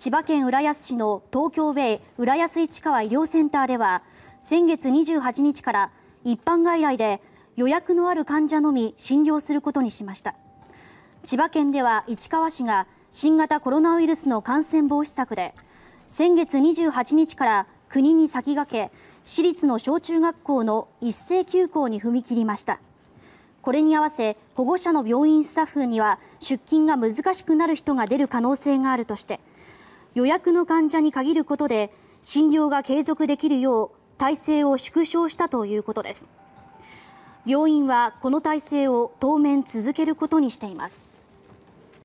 千葉県浦安市の東京ウェイ浦安市川医療センターでは先月28日から一般外来で予約のある患者のみ診療することにしました千葉県では市川市が新型コロナウイルスの感染防止策で先月28日から国に先駆け私立の小中学校の一斉休校に踏み切りましたこれに合わせ保護者の病院スタッフには出勤が難しくなる人が出る可能性があるとして予約の患者に限ることで診療が継続できるよう体制を縮小したということです。病院はこの体制を当面続けることにしています。